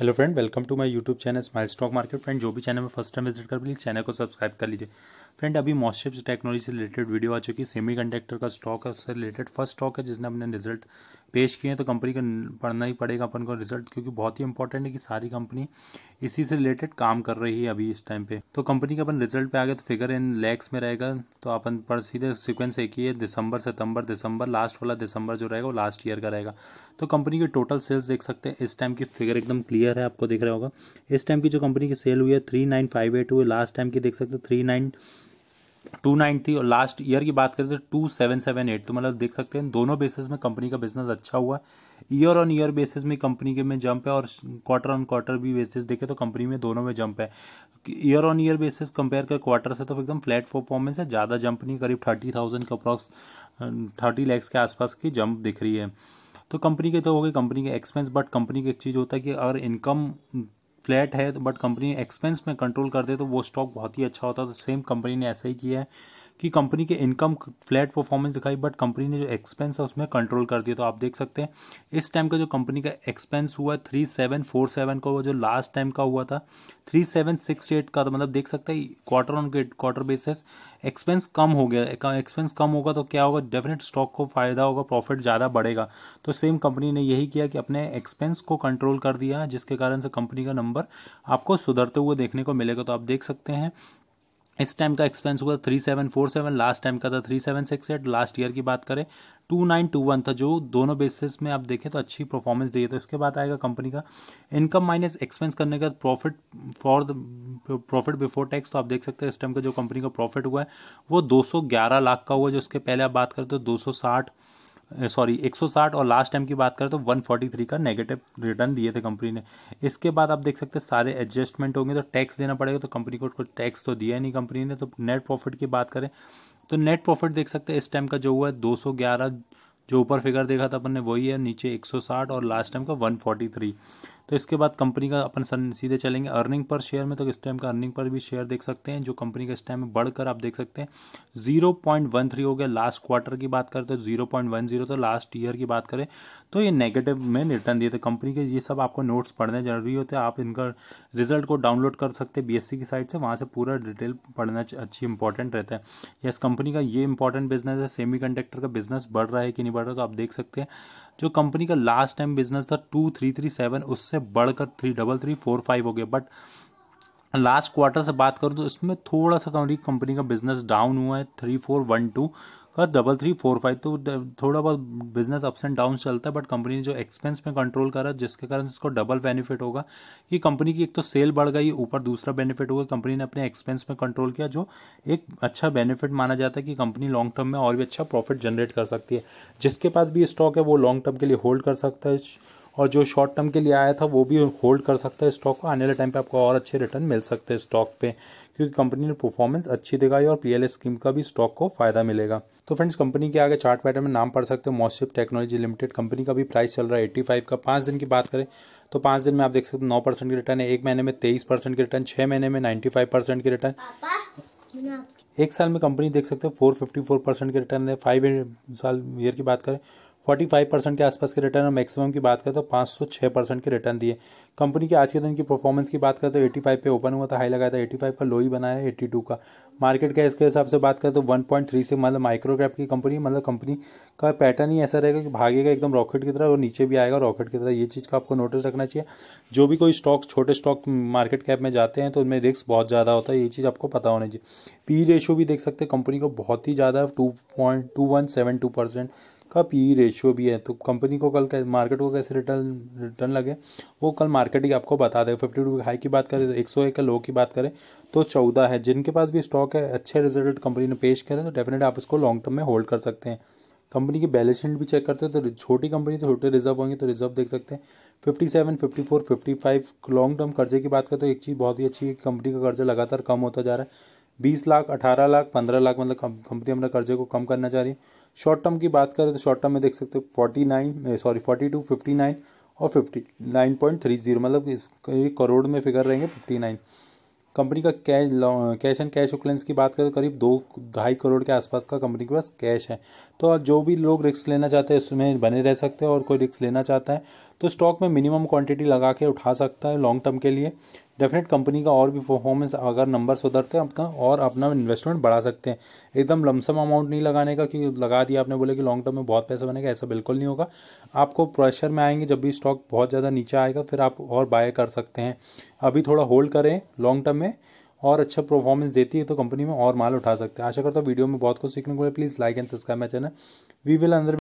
hello friend welcome to my YouTube channel smile stock market friend जो भी channel में first time visit कर please channel को subscribe कर लीजिए फ्रेंड अभी मॉस्टिप टेक्नोलॉजी से रिलेटेड वीडियो आ चुकी है सेमी कंडक्टर का स्टॉक है उससे रिलेटेड फर्स्ट स्टॉक है जिसने अपने रिजल्ट पेश किए हैं तो कंपनी को पढ़ना ही पड़ेगा अपन को रिजल्ट क्योंकि बहुत ही इंपॉर्टेंट है कि सारी कंपनी इसी से रिलेटेड काम कर रही है अभी इस टाइम पे तो कंपनी का अपन रिजल्ट पे आ गया तो फिगर इन लैक्स में रहेगा तो अपन पर सीधे सिक्वेंस एक ही है दिसंबर सितंबर दिसंबर लास्ट वाला दिसंबर जो रहेगा वो लास्ट ईयर का रहेगा तो कंपनी के टोटल सेल्स देख सकते हैं इस टाइम की फिगर एकदम क्लियर है आपको दिख रहा होगा इस टाइम की जो कंपनी की सेल हुई है थ्री नाइन फाइव एट हुई लास्ट टाइम की देख सकते हैं थ्री नाइन टू नाइन्टी और लास्ट ईयर की बात करें तो टू सेवन सेवन एट तो मतलब देख सकते हैं दोनों बेसिस में कंपनी का बिजनेस अच्छा हुआ ईयर ऑन ईयर बेसिस में कंपनी के में जंप है और क्वार्टर ऑन क्वार्टर भी बेसिस देखें तो कंपनी में दोनों में जंप है year on year basis compare कर क्वार्टर से तो एकदम फ्लैट परफॉर्मेंस है ज़्यादा जंप नहीं करीब थर्टी थाउजेंड के अप्रॉक्स थर्टी लैक्स के आसपास की जंप दिख रही है तो कंपनी के तो हो गए कंपनी के एक्सपेंस बट कंपनी का एक चीज़ होता है कि अगर इनकम फ्लैट है तो बट कंपनी एक्सपेंस में कंट्रोल कर दे तो वो स्टॉक बहुत ही अच्छा होता तो सेम कंपनी ने ऐसा ही किया है कि कंपनी के इनकम फ्लैट परफॉर्मेंस दिखाई बट कंपनी ने जो एक्सपेंस है उसमें कंट्रोल कर दिया तो आप देख सकते हैं इस टाइम का जो कंपनी का एक्सपेंस हुआ है थ्री सेवन फोर सेवन का वो जो लास्ट टाइम का हुआ था थ्री सेवन सिक्स एट का तो मतलब देख सकते हैं quarter on quarter basis expense कम हो गया एक्सपेंस कम होगा तो क्या होगा डेफिनेट स्टॉक को फायदा होगा प्रॉफिट ज़्यादा बढ़ेगा तो सेम कंपनी ने यही किया कि अपने एक्सपेंस को कंट्रोल कर दिया जिसके कारण से कंपनी का नंबर आपको सुधरते हुए देखने को मिलेगा तो आप देख सकते हैं इस टाइम का एक्सपेंस हुआ three seven four seven last time का था three seven six eight last year की बात करें टू नाइन टू वन था जो दोनों बेसिस में आप देखें तो अच्छी परफॉर्मेंस दी है तो इसके बाद आएगा कंपनी का इनकम माइनस एक्सपेंस करने का profit for the profit before tax तो आप देख सकते हैं इस टाइम का जो कंपनी का प्रॉफिट हुआ है वो दो सौ ग्यारह लाख का हुआ जो उसके पहले आप बात करते हो दो सौ साठ सॉरी 160 और लास्ट टाइम की बात करें तो 143 का नेगेटिव रिटर्न दिए थे कंपनी ने इसके बाद आप देख सकते हैं सारे एडजस्टमेंट होंगे तो टैक्स देना पड़ेगा तो कंपनी को कुछ टैक्स तो दिया नहीं कंपनी ने तो नेट प्रॉफिट की बात करें तो नेट प्रॉफिट देख सकते हैं इस टाइम का जो हुआ है दो जो ऊपर फिगर देखा था अपन ने वही है नीचे 160 और लास्ट टाइम का 143 तो इसके बाद कंपनी का अपन सीधे चलेंगे अर्निंग पर शेयर में तो इस टाइम का अर्निंग पर भी शेयर देख सकते हैं जो कंपनी का इस टाइम में बढ़कर आप देख सकते हैं जीरो पॉइंट वन थ्री हो गया लास्ट क्वार्टर की बात करें तो जीरो पॉइंट वन जीरो तो लास्ट ईयर की बात करें तो ये नेगेटिव में रिटर्न दिए थे कंपनी के ये सब आपको नोट्स पढ़ने जरूरी होते हैं आप इनका रिजल्ट को डाउनलोड कर सकते हैं बी e की साइड से वहाँ से पूरा डिटेल पढ़ना अच्छी इंपॉर्टेंट रहता है यस कंपनी का ये इंपॉर्टेंट बिजनेस है सेमी का बिजनेस बढ़ रहा है कि नहीं बढ़ रहा तो आप देख सकते हैं जो कंपनी का लास्ट टाइम बिजनेस था टू थ्री थ्री सेवन उससे से बढ़कर three double three four five हो गया बट लास्ट क्वार्टर से बात करूँ तो इसमें थोड़ा सा कंपनी का बिजनेस डाउन हुआ है थ्री फोर वन टू का डबल थ्री फोर फाइव तो थोड़ा बहुत बिजनेस अप्स एंड डाउन चलता है बट कंपनी ने जो एक्सपेंस में कंट्रोल करा जिसके कारण इसको डबल बेनिफिट होगा कि कंपनी की एक तो सेल बढ़ गई ऊपर दूसरा बेनिफिट होगा कंपनी ने अपने एक्सपेंस में कंट्रोल किया जो एक अच्छा बेनिफिट माना जाता है कि कंपनी लॉन्ग टर्म में और भी अच्छा प्रॉफिट जनरेट कर सकती है जिसके पास भी स्टॉक है वो लॉन्ग टर्म के लिए होल्ड कर सकता है और जो शॉर्ट टर्म के लिए आया था वो भी होल्ड कर सकता है स्टॉक को आने वाले टाइम पे आपको और अच्छे रिटर्न मिल सकते हैं स्टॉक पे क्योंकि कंपनी ने परफॉर्मेंस अच्छी दिखाई और पीएलएस स्कीम का भी स्टॉक को फायदा मिलेगा तो फ्रेंड्स कंपनी के आगे चार्ट पैटर्न में नाम पढ़ सकते हो मॉसिप टेक्नोलॉजी लिमिटेड कंपनी का भी प्राइस चल रहा है एट्टी फाइव का पाँच दिन की बात करें तो पाँच दिन में आप देख सकते हो नौ परसेंट की रिटर्न है एक महीने में तेईस परसेंट की रिटर्न छः महीने में नाइन्टी फाइव परसेंट की रिटर्न एक साल में कंपनी देख सकते हो फोर फिफ्टी फोर परसेंट की रिटर्न है फाइव साल ईयर की बात करें फोर्टी फाइव परसेंट के आसपास के रिटर्न और मैक्सिमम की बात करें तो पाँच सौ छः परसेंट के रिटर्न दिए कंपनी के आज के दिन की परफॉर्मेंस की बात करें तो एटी फाइव पे ओपन हुआ था हाई लगाया था एटी फाइव का लो ही बनाया है एटी टू का मार्केट का इसके हिसाब से बात करें तो वन पॉइंट थ्री से मतलब माइक्रोक्रैप की कंपनी मतलब कंपनी का पैटर्न ही ऐसा रहेगा कि भागेगा एकदम रॉकेट की तरह और नीचे भी आएगा रॉकेट की तरह ये चीज़ का आपको नोटिस रखना चाहिए जो भी कोई स्टॉक छोटे स्टॉक मार्केट कैप में जाते हैं तो उनमें रिस्क बहुत ज़्यादा होता है ये चीज़ आपको पता होना चाहिए पी रेशो भी देख सकते हैं कंपनी को बहुत ही ज़्यादा two point two one seven two percent का पी रेशियो e भी है तो कंपनी को कल मार्केट को कैसे रिटर्न रिटर्न लगे वो कल मार्केट ही आपको बता देगा फिफ्टी टू हाई की बात करें तो एक सौ एक का लो की बात करें तो चौदह है जिनके पास भी स्टॉक है अच्छे रिजल्ट कंपनी ने पेश करें तो डेफिनेट आप इसको लॉन्ग टर्म में होल्ड कर सकते हैं कंपनी की बैलेंस शीट भी चेक करते हैं तो छोटी कंपनी तो छोटे रिजर्व होंगे तो रिजर्व देख सकते हैं fifty seven fifty four fifty five long term कर्जे की बात करें तो एक चीज़ बहुत ही अच्छी है कंपनी का कर्जा लगातार कम होता जा रहा है बीस लाख अठारह लाख पंद्रह लाख मतलब कंपनी अपने कर्जे को कम करना चाह रही है शॉर्ट टर्म की बात करें तो शॉर्ट टर्म में देख सकते हो forty nine sorry forty two fifty nine और fifty nine point three zero मतलब इस करोड़ में फिगर रहेंगे फिफ्टी नाइन कंपनी का cash cash and cash equivalents की बात करें तो करीब दो ढाई करोड़ के आसपास का कंपनी के पास कैश है तो जो भी लोग रिस्क लेना चाहते हैं उसमें बने रह सकते हैं और कोई रिस्क लेना चाहता है तो स्टॉक में मिनिमम क्वांटिटी लगा के उठा सकता है लॉन्ग टर्म के लिए डेफिनेट कंपनी का और भी परफॉर्मेंस अगर नंबर सुधरते हैं अपना और अपना इन्वेस्टमेंट बढ़ा सकते हैं एकदम लमसम अमाउंट नहीं लगाने का क्योंकि लगा दिया आपने बोले कि लॉन्ग टर्म में बहुत पैसा बनेगा ऐसा बिल्कुल नहीं होगा आपको प्रेशर में आएंगे जब भी स्टॉक बहुत ज़्यादा नीचे आएगा फिर आप और बाय कर सकते हैं अभी थोड़ा होल्ड करें लॉन्ग टर्म में और अच्छा परफॉर्मेंस देती है तो कंपनी में और माल उठा सकते हैं आशा करता हूँ वीडियो में बहुत कुछ सीखने को please like and subscribe my channel we will अंदर